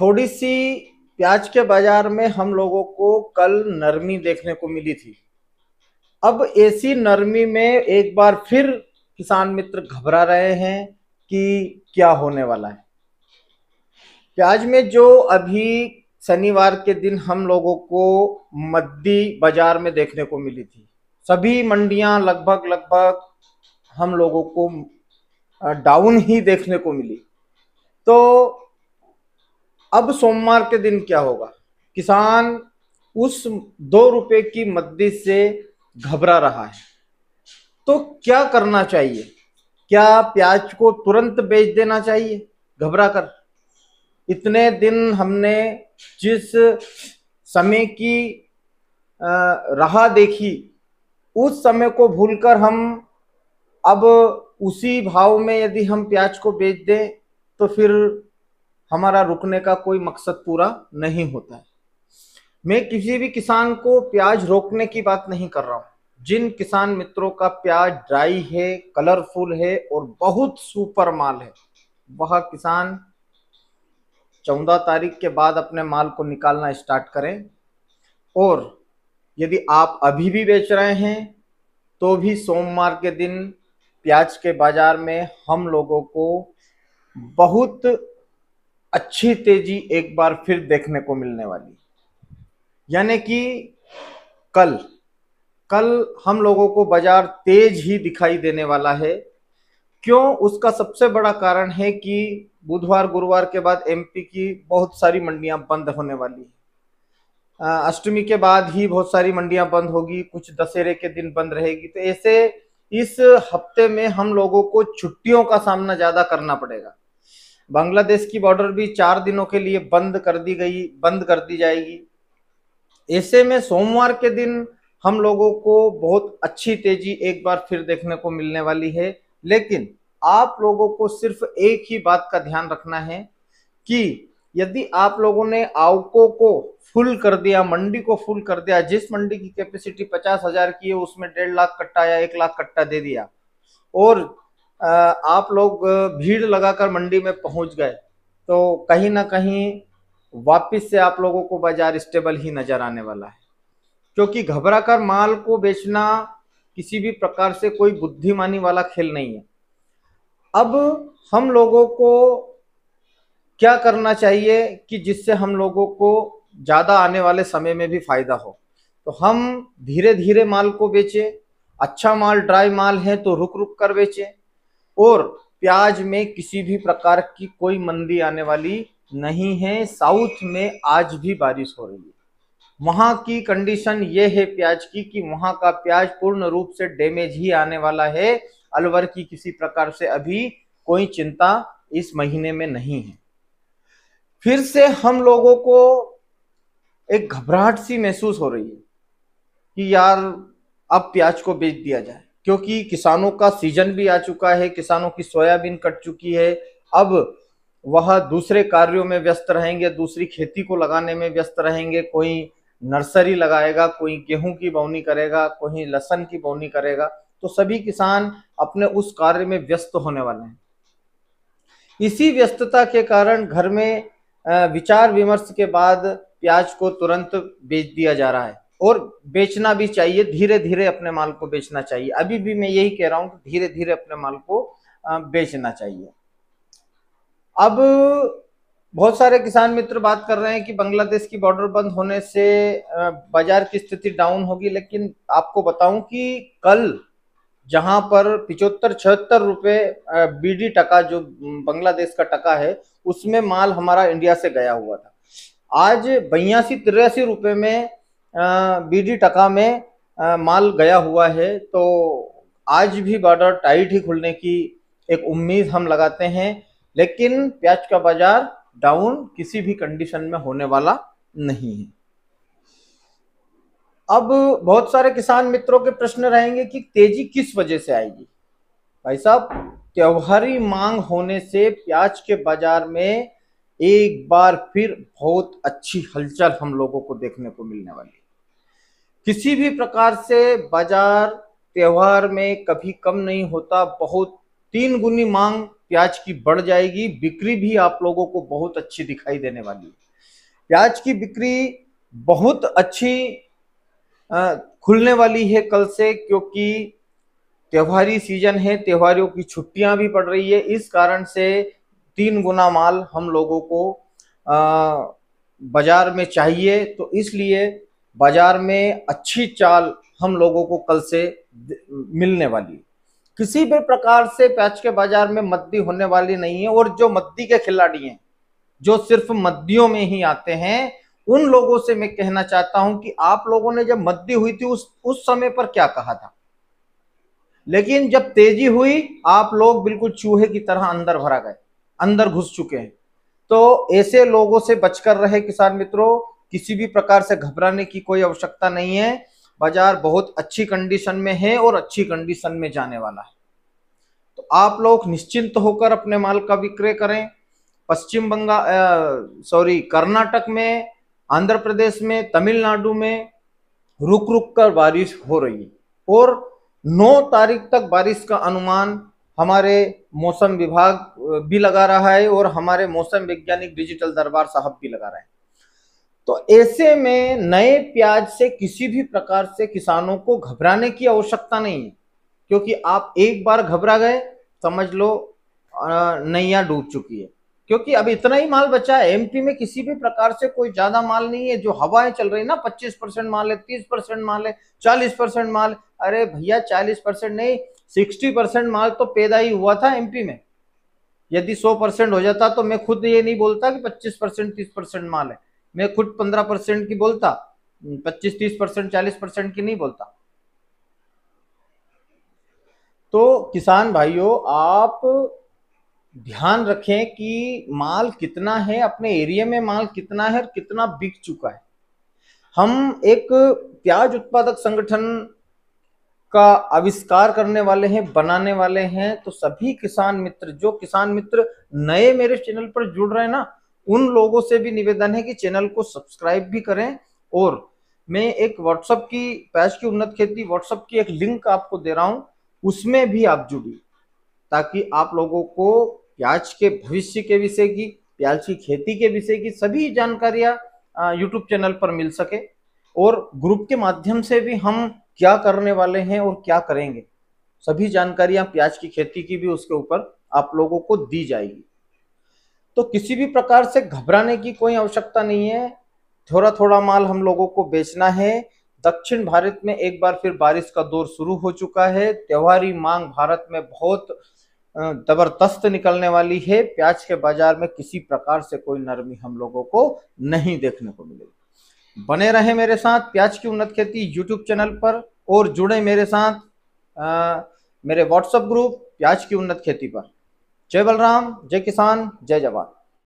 थोड़ी सी प्याज के बाजार में हम लोगों को कल नरमी देखने को मिली थी अब ऐसी नरमी में एक बार फिर किसान मित्र घबरा रहे हैं कि क्या होने वाला है प्याज में जो अभी शनिवार के दिन हम लोगों को मद्दी बाजार में देखने को मिली थी सभी मंडियां लगभग लगभग हम लोगों को डाउन ही देखने को मिली तो अब सोमवार के दिन क्या होगा किसान उस दो रुपए की मद्दी से घबरा रहा है तो क्या करना चाहिए क्या प्याज को तुरंत बेच देना चाहिए घबरा कर इतने दिन हमने जिस समय की राह देखी उस समय को भूलकर हम अब उसी भाव में यदि हम प्याज को बेच दें तो फिर हमारा रुकने का कोई मकसद पूरा नहीं होता है मैं किसी भी किसान को प्याज रोकने की बात नहीं कर रहा हूँ जिन किसान मित्रों का प्याज ड्राई है कलरफुल है और बहुत सुपर माल है वह किसान चौदह तारीख के बाद अपने माल को निकालना स्टार्ट करें और यदि आप अभी भी बेच रहे हैं तो भी सोमवार के दिन प्याज के बाज़ार में हम लोगों को बहुत अच्छी तेजी एक बार फिर देखने को मिलने वाली यानी कि कल कल हम लोगों को बाजार तेज ही दिखाई देने वाला है क्यों उसका सबसे बड़ा कारण है कि बुधवार गुरुवार के बाद एमपी की बहुत सारी मंडियां बंद होने वाली है अष्टमी के बाद ही बहुत सारी मंडियां बंद होगी कुछ दशहरे के दिन बंद रहेगी तो ऐसे इस हफ्ते में हम लोगों को छुट्टियों का सामना ज्यादा करना पड़ेगा बांग्लादेश की बॉर्डर भी चार दिनों के लिए बंद कर दी गई बंद कर दी जाएगी ऐसे में सोमवार के दिन हम लोगों को बहुत अच्छी तेजी एक बार फिर देखने को मिलने वाली है लेकिन आप लोगों को सिर्फ एक ही बात का ध्यान रखना है कि यदि आप लोगों ने आवको को फुल कर दिया मंडी को फुल कर दिया जिस मंडी की कैपेसिटी पचास हजार की है उसमें डेढ़ लाख कट्टा या एक लाख कट्टा दे दिया और आप लोग भीड़ लगाकर मंडी में पहुंच गए तो कहीं ना कहीं वापस से आप लोगों को बाजार स्टेबल ही नज़र आने वाला है क्योंकि घबरा कर माल को बेचना किसी भी प्रकार से कोई बुद्धिमानी वाला खेल नहीं है अब हम लोगों को क्या करना चाहिए कि जिससे हम लोगों को ज़्यादा आने वाले समय में भी फ़ायदा हो तो हम धीरे धीरे माल को बेचें अच्छा माल ड्राई माल है तो रुक रुक कर बेचें और प्याज में किसी भी प्रकार की कोई मंदी आने वाली नहीं है साउथ में आज भी बारिश हो रही है वहां की कंडीशन ये है प्याज की कि वहां का प्याज पूर्ण रूप से डैमेज ही आने वाला है अलवर की किसी प्रकार से अभी कोई चिंता इस महीने में नहीं है फिर से हम लोगों को एक घबराहट सी महसूस हो रही है कि यार अब प्याज को बेच दिया जाए क्योंकि किसानों का सीजन भी आ चुका है किसानों की सोयाबीन कट चुकी है अब वह दूसरे कार्यों में व्यस्त रहेंगे दूसरी खेती को लगाने में व्यस्त रहेंगे कोई नर्सरी लगाएगा कोई गेहूं की बोनी करेगा कोई लहसन की बोनी करेगा तो सभी किसान अपने उस कार्य में व्यस्त होने वाले हैं इसी व्यस्तता के कारण घर में विचार विमर्श के बाद प्याज को तुरंत बेच दिया जा रहा है और बेचना भी चाहिए धीरे धीरे अपने माल को बेचना चाहिए अभी भी मैं यही कह रहा हूं कि धीरे धीरे अपने माल को बेचना चाहिए अब बहुत सारे किसान मित्र बात कर रहे हैं कि बांग्लादेश की बॉर्डर बंद होने से बाजार की स्थिति डाउन होगी लेकिन आपको बताऊं कि कल जहां पर पिचहत्तर छहत्तर रुपए बीडी टका जो बांग्लादेश का टका है उसमें माल हमारा इंडिया से गया हुआ था आज बयासी तिरासी रुपए में बीडी टका में आ, माल गया हुआ है तो आज भी बॉर्डर टाइट ही खुलने की एक उम्मीद हम लगाते हैं लेकिन प्याज का बाजार डाउन किसी भी कंडीशन में होने वाला नहीं है अब बहुत सारे किसान मित्रों के प्रश्न रहेंगे कि तेजी किस वजह से आएगी भाई साहब त्योहारी मांग होने से प्याज के बाजार में एक बार फिर बहुत अच्छी हलचल हम लोगों को देखने को मिलने वाली है किसी भी प्रकार से बाजार त्यौहार में कभी कम नहीं होता बहुत तीन गुनी मांग प्याज की बढ़ जाएगी बिक्री भी आप लोगों को बहुत अच्छी दिखाई देने वाली है प्याज की बिक्री बहुत अच्छी खुलने वाली है कल से क्योंकि त्योहारी सीजन है त्योहारियों की छुट्टियां भी पड़ रही है इस कारण से तीन गुना माल हम लोगों को बाजार में चाहिए तो इसलिए बाजार में अच्छी चाल हम लोगों को कल से मिलने वाली है किसी भी प्रकार से पैच के बाजार में मद्दी होने वाली नहीं है और जो मद्दी के खिलाड़ी हैं जो सिर्फ मद्दियों में ही आते हैं उन लोगों से मैं कहना चाहता हूं कि आप लोगों ने जब मद्दी हुई थी उस उस समय पर क्या कहा था लेकिन जब तेजी हुई आप लोग बिल्कुल चूहे की तरह अंदर भरा गए अंदर घुस चुके हैं तो ऐसे लोगों से बचकर रहे किसान मित्रों किसी भी प्रकार से घबराने की कोई आवश्यकता नहीं है बाजार बहुत अच्छी कंडीशन में है और अच्छी कंडीशन में जाने वाला है तो आप लोग निश्चिंत होकर अपने माल का विक्रय करें पश्चिम बंगाल सॉरी कर्नाटक में आंध्र प्रदेश में तमिलनाडु में रुक रुक कर बारिश हो रही है और 9 तारीख तक बारिश का अनुमान हमारे मौसम विभाग भी लगा रहा है और हमारे मौसम वैज्ञानिक डिजिटल दरबार साहब भी लगा रहे हैं तो ऐसे में नए प्याज से किसी भी प्रकार से किसानों को घबराने की आवश्यकता नहीं है क्योंकि आप एक बार घबरा गए समझ लो नैया डूब चुकी है क्योंकि अब इतना ही माल बचा है एमपी में किसी भी प्रकार से कोई ज्यादा माल नहीं है जो हवाएं चल रही ना 25 परसेंट माल है 30 परसेंट माल है 40 परसेंट माल अरे भैया 40 परसेंट नहीं 60 परसेंट माल तो पैदा ही हुआ था एमपी में यदि 100 परसेंट हो जाता तो मैं खुद ये नहीं बोलता कि 25 परसेंट तीस परसेंट माल है मैं खुद पंद्रह परसेंट की बोलता पच्चीस तीस परसेंट चालीस परसेंट की नहीं बोलता तो किसान भाइयों आप ध्यान रखें कि माल कितना है अपने एरिया में माल कितना है और कितना बिक चुका है हम एक प्याज उत्पादक संगठन का आविष्कार करने वाले हैं बनाने वाले हैं तो सभी किसान मित्र जो किसान मित्र नए मेरे चैनल पर जुड़ रहे हैं ना उन लोगों से भी निवेदन है कि चैनल को सब्सक्राइब भी करें और मैं एक व्हाट्सअप की पैच की उन्नत खेती व्हाट्सअप की एक लिंक आपको दे रहा हूं उसमें भी आप जुड़िए ताकि आप लोगों को प्याज के भविष्य के विषय की प्याज की खेती के विषय की सभी जानकारियां यूट्यूब चैनल पर मिल सके और ग्रुप के माध्यम से भी हम क्या करने वाले हैं और क्या करेंगे सभी जानकारियां प्याज की खेती की भी उसके ऊपर आप लोगों को दी जाएगी तो किसी भी प्रकार से घबराने की कोई आवश्यकता नहीं है थोड़ा थोड़ा माल हम लोगों को बेचना है दक्षिण भारत में एक बार फिर बारिश का दौर शुरू हो चुका है त्योहारी मांग भारत में बहुत जबरदस्त निकलने वाली है प्याज के बाजार में किसी प्रकार से कोई नरमी हम लोगों को नहीं देखने को मिलेगी बने रहे मेरे साथ प्याज की उन्नत खेती यूट्यूब चैनल पर और जुड़े मेरे साथ आ, मेरे व्हाट्सएप ग्रुप प्याज की उन्नत खेती पर जय बलराम जय किसान जय जवान